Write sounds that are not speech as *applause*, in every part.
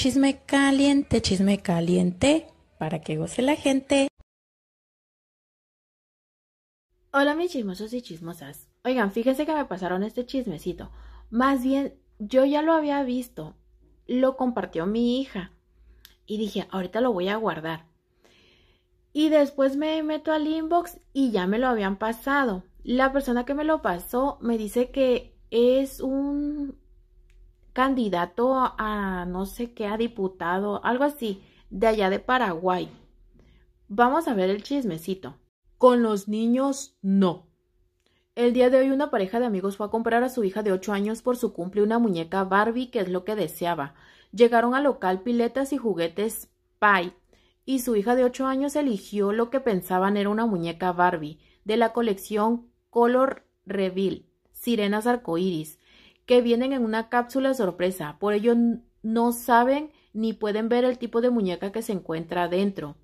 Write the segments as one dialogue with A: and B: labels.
A: Chisme caliente, chisme caliente, para que goce la gente. Hola mis chismosos y chismosas. Oigan, fíjense que me pasaron este chismecito. Más bien, yo ya lo había visto. Lo compartió mi hija. Y dije, ahorita lo voy a guardar. Y después me meto al inbox y ya me lo habían pasado. La persona que me lo pasó me dice que es un candidato a no sé qué, a diputado, algo así, de allá de Paraguay. Vamos a ver el chismecito. Con los niños, no. El día de hoy una pareja de amigos fue a comprar a su hija de 8 años por su cumple una muñeca Barbie, que es lo que deseaba. Llegaron al local piletas y juguetes Pie, y su hija de 8 años eligió lo que pensaban era una muñeca Barbie, de la colección Color Reveal, Sirenas Arcoíris, que vienen en una cápsula sorpresa, por ello no saben ni pueden ver el tipo de muñeca que se encuentra adentro.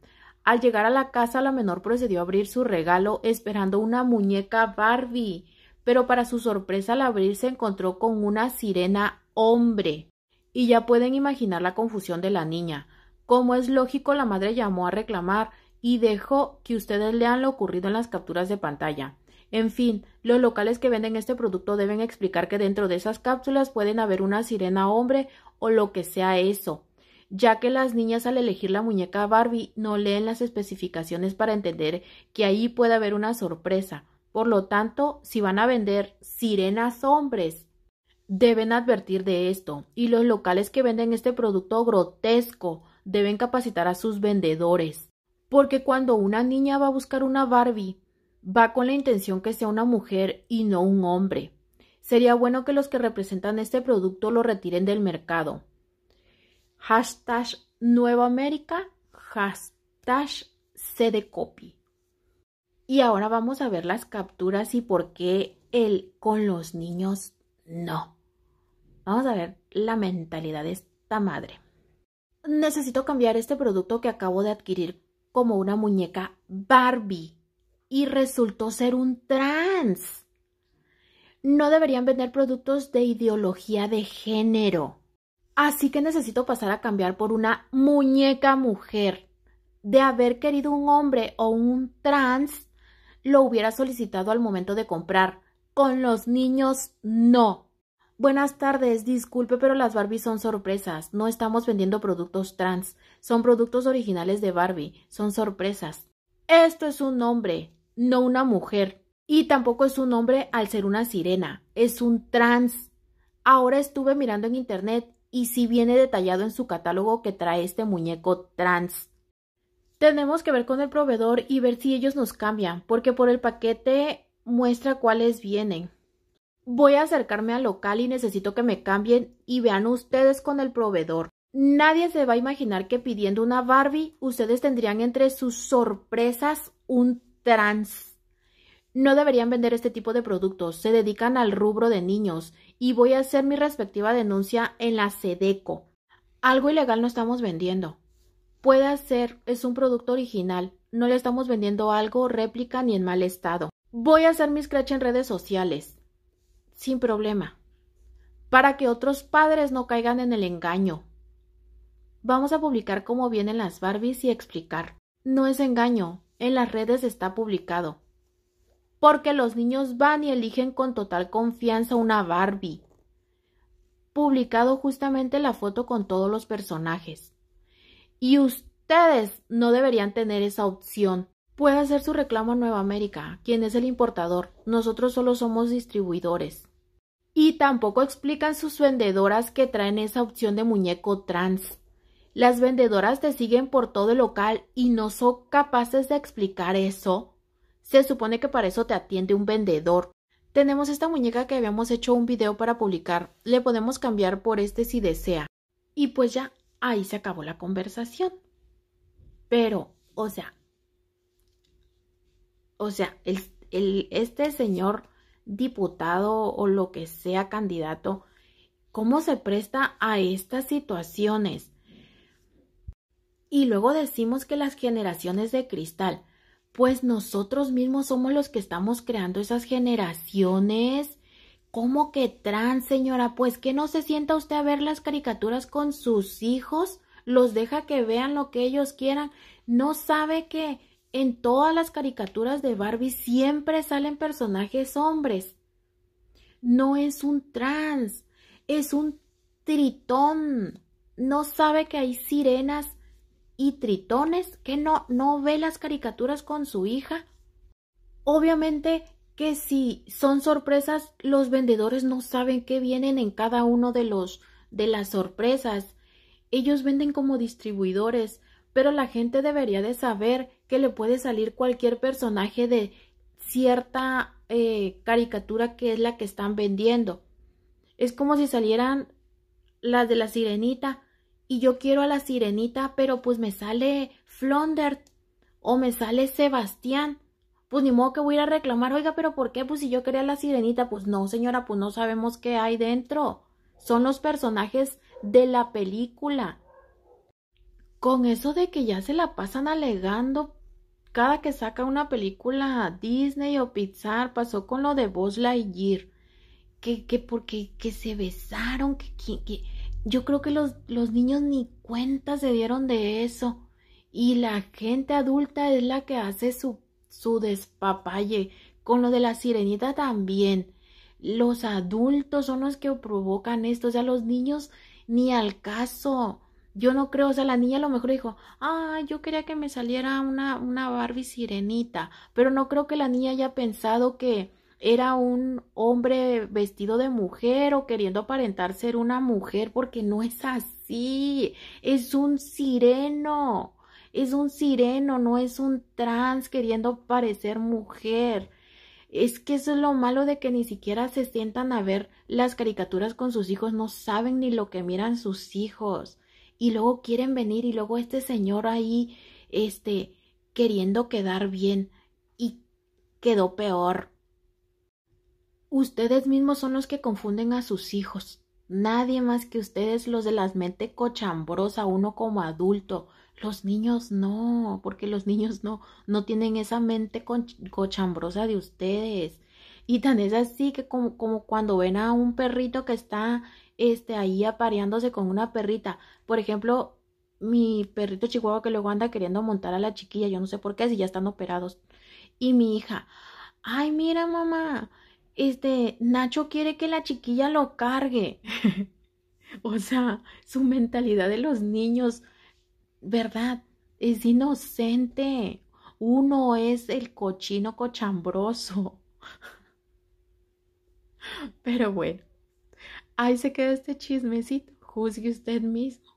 A: Al llegar a la casa, la menor procedió a abrir su regalo esperando una muñeca Barbie, pero para su sorpresa al abrir se encontró con una sirena hombre. Y ya pueden imaginar la confusión de la niña. Como es lógico, la madre llamó a reclamar y dejó que ustedes lean lo ocurrido en las capturas de pantalla. En fin, los locales que venden este producto deben explicar que dentro de esas cápsulas pueden haber una sirena hombre o lo que sea eso, ya que las niñas al elegir la muñeca Barbie no leen las especificaciones para entender que ahí puede haber una sorpresa. Por lo tanto, si van a vender sirenas hombres, deben advertir de esto y los locales que venden este producto grotesco deben capacitar a sus vendedores. Porque cuando una niña va a buscar una Barbie va con la intención que sea una mujer y no un hombre. Sería bueno que los que representan este producto lo retiren del mercado. Hashtag Nueva América, hashtag CDCopy. Y ahora vamos a ver las capturas y por qué él con los niños no. Vamos a ver la mentalidad de esta madre. Necesito cambiar este producto que acabo de adquirir como una muñeca Barbie y resultó ser un trans. No deberían vender productos de ideología de género. Así que necesito pasar a cambiar por una muñeca mujer. De haber querido un hombre o un trans, lo hubiera solicitado al momento de comprar. Con los niños, no. Buenas tardes, disculpe, pero las Barbie son sorpresas. No estamos vendiendo productos trans. Son productos originales de Barbie. Son sorpresas. Esto es un hombre no una mujer. Y tampoco es un hombre al ser una sirena, es un trans. Ahora estuve mirando en internet y sí viene detallado en su catálogo que trae este muñeco trans. Tenemos que ver con el proveedor y ver si ellos nos cambian, porque por el paquete muestra cuáles vienen. Voy a acercarme al local y necesito que me cambien y vean ustedes con el proveedor. Nadie se va a imaginar que pidiendo una Barbie ustedes tendrían entre sus sorpresas un trans. No deberían vender este tipo de productos, se dedican al rubro de niños y voy a hacer mi respectiva denuncia en la SEDECO. Algo ilegal no estamos vendiendo. Puede ser, es un producto original, no le estamos vendiendo algo, réplica ni en mal estado. Voy a hacer mis scratch en redes sociales. Sin problema. Para que otros padres no caigan en el engaño. Vamos a publicar cómo vienen las Barbies y explicar. No es engaño, en las redes está publicado. Porque los niños van y eligen con total confianza una Barbie. Publicado justamente la foto con todos los personajes. Y ustedes no deberían tener esa opción. Puede hacer su reclamo a Nueva América, quien es el importador. Nosotros solo somos distribuidores. Y tampoco explican sus vendedoras que traen esa opción de muñeco trans. Las vendedoras te siguen por todo el local y no son capaces de explicar eso. Se supone que para eso te atiende un vendedor. Tenemos esta muñeca que habíamos hecho un video para publicar. Le podemos cambiar por este si desea. Y pues ya, ahí se acabó la conversación. Pero, o sea, o sea, este señor diputado o lo que sea candidato, ¿cómo se presta a estas situaciones? y luego decimos que las generaciones de cristal, pues nosotros mismos somos los que estamos creando esas generaciones. ¿Cómo que trans, señora? Pues que no se sienta usted a ver las caricaturas con sus hijos, los deja que vean lo que ellos quieran. No sabe que en todas las caricaturas de Barbie siempre salen personajes hombres. No es un trans, es un tritón. No sabe que hay sirenas y Tritones, que no, no ve las caricaturas con su hija. Obviamente que si son sorpresas, los vendedores no saben qué vienen en cada uno de los de las sorpresas. Ellos venden como distribuidores, pero la gente debería de saber que le puede salir cualquier personaje de cierta eh, caricatura que es la que están vendiendo. Es como si salieran las de la sirenita y yo quiero a la sirenita, pero pues me sale Flondert o me sale Sebastián. Pues ni modo que voy a ir a reclamar, oiga, pero ¿por qué? Pues si yo quería a la sirenita, pues no, señora, pues no sabemos qué hay dentro. Son los personajes de la película. Con eso de que ya se la pasan alegando cada que saca una película Disney o Pixar, pasó con lo de Buzz Lightyear. Que, que porque que se besaron, que, que yo creo que los, niños ni cuenta se dieron de eso. Y la gente adulta es la que hace su, su despapalle. Con lo de la sirenita también. Los adultos son los que provocan esto. O sea, los niños ni al caso. Yo no creo, o sea, la niña a lo mejor dijo, ah, yo quería que me saliera una, una Barbie sirenita, pero no creo que la niña haya pensado que, era un hombre vestido de mujer o queriendo aparentar ser una mujer, porque no es así. Es un sireno. Es un sireno, no es un trans queriendo parecer mujer. Es que eso es lo malo de que ni siquiera se sientan a ver las caricaturas con sus hijos, no saben ni lo que miran sus hijos. Y luego quieren venir y luego este señor ahí, este, queriendo quedar bien y quedó peor Ustedes mismos son los que confunden a sus hijos. Nadie más que ustedes los de las mente cochambrosa, uno como adulto. Los niños no, porque los niños no, no tienen esa mente cochambrosa de ustedes. Y tan es así que como, cuando ven a un perrito que está este, ahí apareándose con una perrita. Por ejemplo, mi perrito chihuahua que luego anda queriendo montar a la chiquilla, yo no sé por qué, si ya están operados. Y mi hija, ay, mira mamá, este, Nacho quiere que la chiquilla lo cargue. *laughs* o sea, su mentalidad de los niños, ¿verdad? Es inocente. Uno es el cochino cochambroso. *laughs* Pero bueno, ahí se queda este chismecito. Juzgue usted mismo.